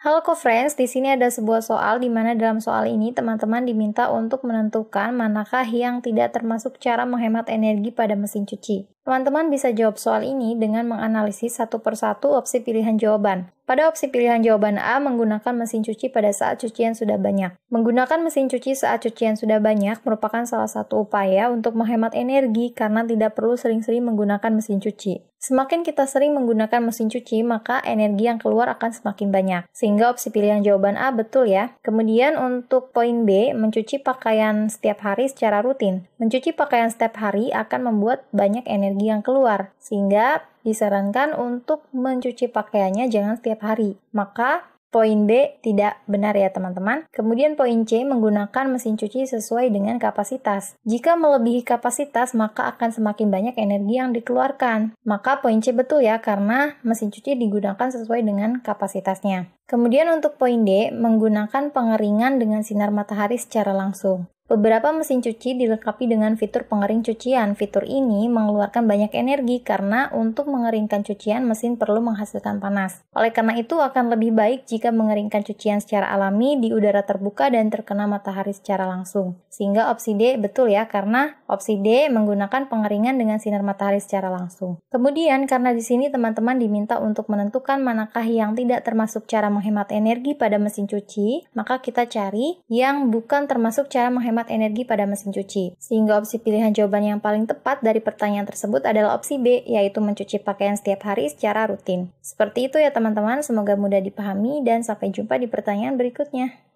Halo co-friends, di sini ada sebuah soal di mana dalam soal ini teman-teman diminta untuk menentukan manakah yang tidak termasuk cara menghemat energi pada mesin cuci. Teman-teman bisa jawab soal ini dengan menganalisis satu persatu opsi pilihan jawaban. Pada opsi pilihan jawaban A, menggunakan mesin cuci pada saat cucian sudah banyak. Menggunakan mesin cuci saat cucian sudah banyak merupakan salah satu upaya untuk menghemat energi karena tidak perlu sering-sering menggunakan mesin cuci. Semakin kita sering menggunakan mesin cuci, maka energi yang keluar akan semakin banyak. Sehingga opsi pilihan jawaban A betul ya. Kemudian untuk poin B, mencuci pakaian setiap hari secara rutin. Mencuci pakaian setiap hari akan membuat banyak energi yang keluar. Sehingga disarankan untuk mencuci pakaiannya jangan setiap setiap hari. Maka Poin B tidak benar ya teman-teman. Kemudian poin C menggunakan mesin cuci sesuai dengan kapasitas. Jika melebihi kapasitas maka akan semakin banyak energi yang dikeluarkan. Maka poin C betul ya karena mesin cuci digunakan sesuai dengan kapasitasnya. Kemudian untuk poin D menggunakan pengeringan dengan sinar matahari secara langsung. Beberapa mesin cuci dilengkapi dengan fitur pengering cucian. Fitur ini mengeluarkan banyak energi karena untuk mengeringkan cucian mesin perlu menghasilkan panas. Oleh karena itu akan lebih baik jika mengeringkan cucian secara alami di udara terbuka dan terkena matahari secara langsung. Sehingga opsi D betul ya karena opsi D menggunakan pengeringan dengan sinar matahari secara langsung. Kemudian karena di sini teman-teman diminta untuk menentukan manakah yang tidak termasuk cara menghemat energi pada mesin cuci, maka kita cari yang bukan termasuk cara menghemat menghemat energi pada mesin cuci. Sehingga opsi pilihan jawaban yang paling tepat dari pertanyaan tersebut adalah opsi B, yaitu mencuci pakaian setiap hari secara rutin. Seperti itu ya teman-teman, semoga mudah dipahami dan sampai jumpa di pertanyaan berikutnya.